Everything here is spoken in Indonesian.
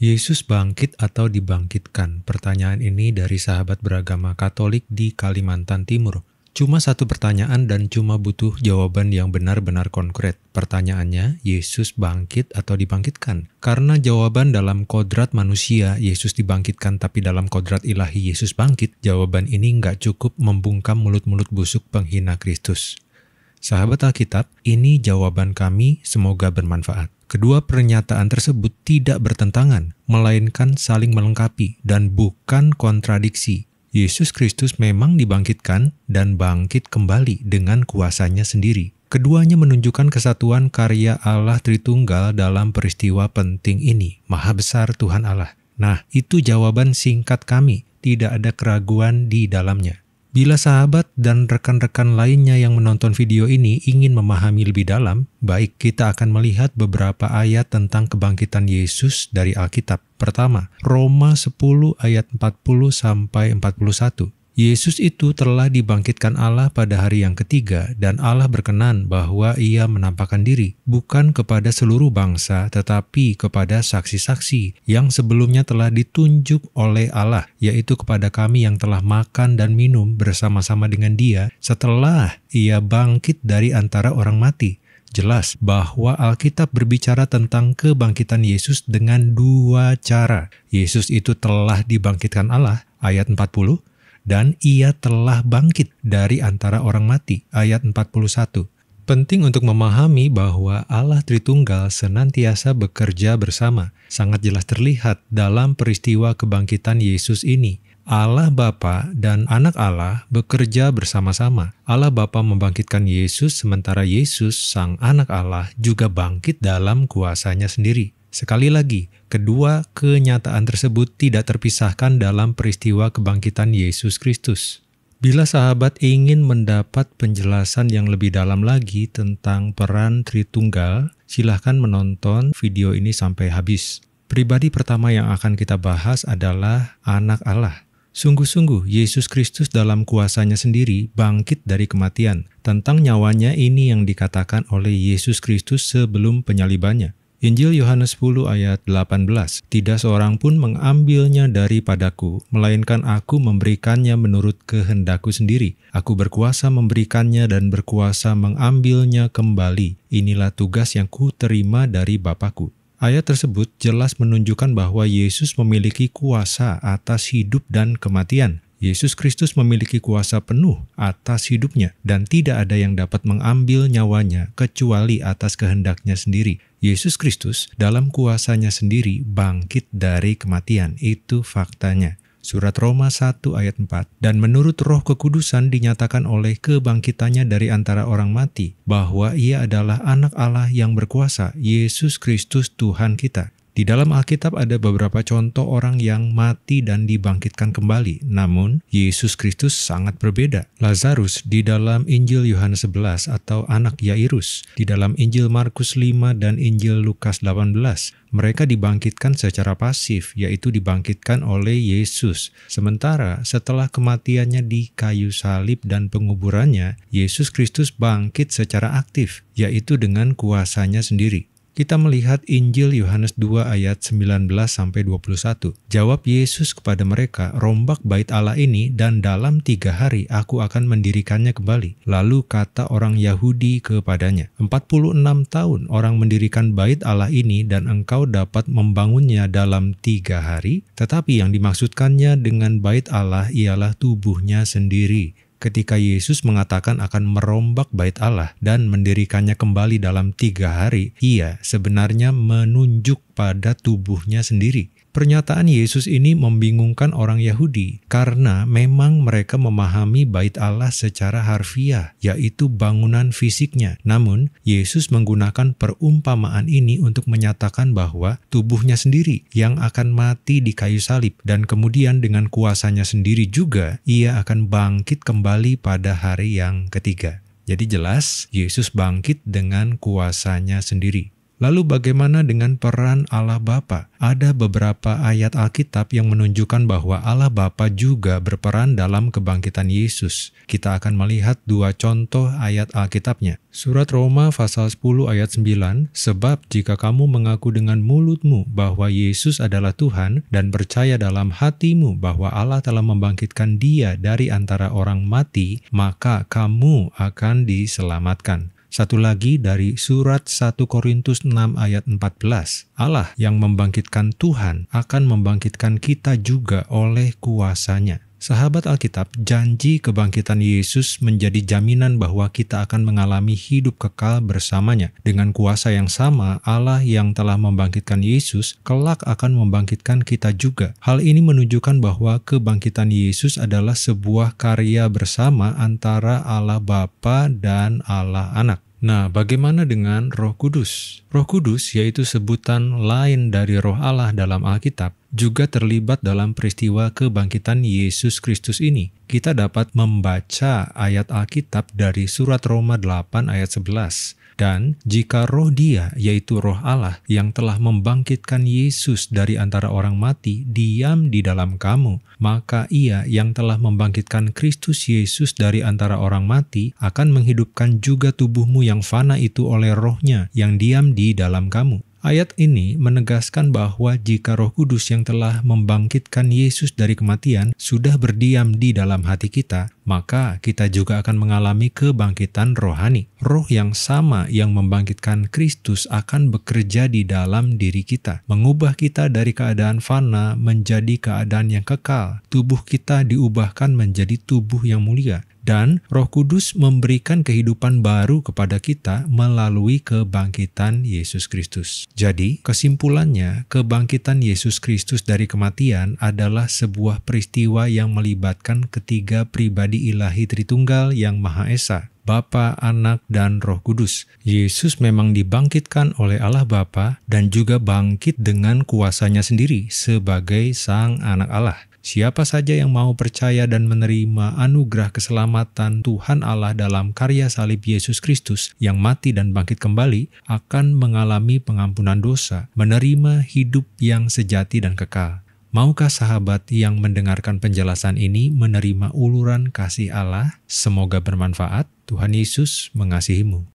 Yesus bangkit atau dibangkitkan? Pertanyaan ini dari sahabat beragama Katolik di Kalimantan Timur. Cuma satu pertanyaan dan cuma butuh jawaban yang benar-benar konkret. Pertanyaannya, Yesus bangkit atau dibangkitkan? Karena jawaban dalam kodrat manusia, Yesus dibangkitkan tapi dalam kodrat ilahi Yesus bangkit, jawaban ini nggak cukup membungkam mulut-mulut busuk penghina Kristus. Sahabat Alkitab, ini jawaban kami, semoga bermanfaat. Kedua pernyataan tersebut tidak bertentangan, melainkan saling melengkapi dan bukan kontradiksi. Yesus Kristus memang dibangkitkan dan bangkit kembali dengan kuasanya sendiri. Keduanya menunjukkan kesatuan karya Allah Tritunggal dalam peristiwa penting ini. Maha besar Tuhan Allah. Nah, itu jawaban singkat kami. Tidak ada keraguan di dalamnya. Bila sahabat dan rekan-rekan lainnya yang menonton video ini ingin memahami lebih dalam, baik kita akan melihat beberapa ayat tentang kebangkitan Yesus dari Alkitab. Pertama, Roma 10 ayat 40 sampai 41. Yesus itu telah dibangkitkan Allah pada hari yang ketiga dan Allah berkenan bahwa ia menampakkan diri bukan kepada seluruh bangsa tetapi kepada saksi-saksi yang sebelumnya telah ditunjuk oleh Allah yaitu kepada kami yang telah makan dan minum bersama-sama dengan dia setelah ia bangkit dari antara orang mati jelas bahwa Alkitab berbicara tentang kebangkitan Yesus dengan dua cara. Yesus itu telah dibangkitkan Allah, ayat 40, dan ia telah bangkit dari antara orang mati. Ayat 41. Penting untuk memahami bahwa Allah Tritunggal senantiasa bekerja bersama. Sangat jelas terlihat dalam peristiwa kebangkitan Yesus ini. Allah Bapa dan Anak Allah bekerja bersama-sama. Allah Bapa membangkitkan Yesus sementara Yesus Sang Anak Allah juga bangkit dalam kuasanya sendiri. Sekali lagi, kedua kenyataan tersebut tidak terpisahkan dalam peristiwa kebangkitan Yesus Kristus. Bila sahabat ingin mendapat penjelasan yang lebih dalam lagi tentang peran Tritunggal, silahkan menonton video ini sampai habis. Pribadi pertama yang akan kita bahas adalah Anak Allah. Sungguh-sungguh Yesus Kristus dalam kuasanya sendiri bangkit dari kematian. Tentang nyawanya ini yang dikatakan oleh Yesus Kristus sebelum penyalibannya. Injil Yohanes 10 ayat 18, Tidak seorang pun mengambilnya daripadaku, melainkan aku memberikannya menurut kehendakku sendiri. Aku berkuasa memberikannya dan berkuasa mengambilnya kembali. Inilah tugas yang ku terima dari Bapakku. Ayat tersebut jelas menunjukkan bahwa Yesus memiliki kuasa atas hidup dan kematian. Yesus Kristus memiliki kuasa penuh atas hidupnya dan tidak ada yang dapat mengambil nyawanya kecuali atas kehendaknya sendiri. Yesus Kristus dalam kuasanya sendiri bangkit dari kematian, itu faktanya. Surat Roma 1 ayat 4 Dan menurut roh kekudusan dinyatakan oleh kebangkitannya dari antara orang mati bahwa ia adalah anak Allah yang berkuasa, Yesus Kristus Tuhan kita. Di dalam Alkitab ada beberapa contoh orang yang mati dan dibangkitkan kembali. Namun, Yesus Kristus sangat berbeda. Lazarus di dalam Injil Yohanes 11 atau anak Yairus, di dalam Injil Markus 5 dan Injil Lukas 18, mereka dibangkitkan secara pasif, yaitu dibangkitkan oleh Yesus. Sementara setelah kematiannya di kayu salib dan penguburannya, Yesus Kristus bangkit secara aktif, yaitu dengan kuasanya sendiri kita melihat Injil Yohanes 2 ayat 19 sampai 21. Jawab Yesus kepada mereka, "Rombak bait Allah ini dan dalam tiga hari aku akan mendirikannya kembali." Lalu kata orang Yahudi kepadanya, "46 tahun orang mendirikan bait Allah ini dan engkau dapat membangunnya dalam tiga hari?" Tetapi yang dimaksudkannya dengan bait Allah ialah tubuhnya sendiri ketika Yesus mengatakan akan merombak bait Allah dan mendirikannya kembali dalam tiga hari, ia sebenarnya menunjuk pada tubuhnya sendiri Pernyataan Yesus ini membingungkan orang Yahudi karena memang mereka memahami bait Allah secara harfiah, yaitu bangunan fisiknya. Namun, Yesus menggunakan perumpamaan ini untuk menyatakan bahwa tubuhnya sendiri yang akan mati di kayu salib dan kemudian dengan kuasanya sendiri juga ia akan bangkit kembali pada hari yang ketiga. Jadi jelas Yesus bangkit dengan kuasanya sendiri. Lalu bagaimana dengan peran Allah Bapa? Ada beberapa ayat Alkitab yang menunjukkan bahwa Allah Bapa juga berperan dalam kebangkitan Yesus. Kita akan melihat dua contoh ayat Alkitabnya. Surat Roma pasal 10 ayat 9, Sebab jika kamu mengaku dengan mulutmu bahwa Yesus adalah Tuhan dan percaya dalam hatimu bahwa Allah telah membangkitkan dia dari antara orang mati, maka kamu akan diselamatkan. Satu lagi dari surat 1 Korintus 6 ayat 14. Allah yang membangkitkan Tuhan akan membangkitkan kita juga oleh kuasanya. Sahabat Alkitab, janji kebangkitan Yesus menjadi jaminan bahwa kita akan mengalami hidup kekal bersamanya. Dengan kuasa yang sama, Allah yang telah membangkitkan Yesus kelak akan membangkitkan kita juga. Hal ini menunjukkan bahwa kebangkitan Yesus adalah sebuah karya bersama antara Allah Bapa dan Allah Anak. Nah, bagaimana dengan Roh Kudus? Roh Kudus, yaitu sebutan lain dari Roh Allah dalam Alkitab, juga terlibat dalam peristiwa kebangkitan Yesus Kristus ini. Kita dapat membaca ayat Alkitab dari surat Roma 8 ayat 11. Dan jika roh dia, yaitu roh Allah yang telah membangkitkan Yesus dari antara orang mati, diam di dalam kamu, maka ia yang telah membangkitkan Kristus Yesus dari antara orang mati akan menghidupkan juga tubuhmu yang fana itu oleh rohnya yang diam di dalam kamu. Ayat ini menegaskan bahwa jika Roh Kudus yang telah membangkitkan Yesus dari kematian sudah berdiam di dalam hati kita, maka kita juga akan mengalami kebangkitan rohani. Roh yang sama yang membangkitkan Kristus akan bekerja di dalam diri kita, mengubah kita dari keadaan fana menjadi keadaan yang kekal. Tubuh kita diubahkan menjadi tubuh yang mulia, dan Roh Kudus memberikan kehidupan baru kepada kita melalui kebangkitan Yesus Kristus. Jadi, kesimpulannya, kebangkitan Yesus Kristus dari kematian adalah sebuah peristiwa yang melibatkan ketiga pribadi ilahi Tritunggal yang Maha Esa, Bapa, Anak, dan Roh Kudus. Yesus memang dibangkitkan oleh Allah Bapa dan juga bangkit dengan kuasanya sendiri sebagai Sang Anak Allah. Siapa saja yang mau percaya dan menerima anugerah keselamatan Tuhan Allah dalam karya salib Yesus Kristus yang mati dan bangkit kembali akan mengalami pengampunan dosa, menerima hidup yang sejati dan kekal. Maukah sahabat yang mendengarkan penjelasan ini menerima uluran kasih Allah? Semoga bermanfaat. Tuhan Yesus mengasihimu.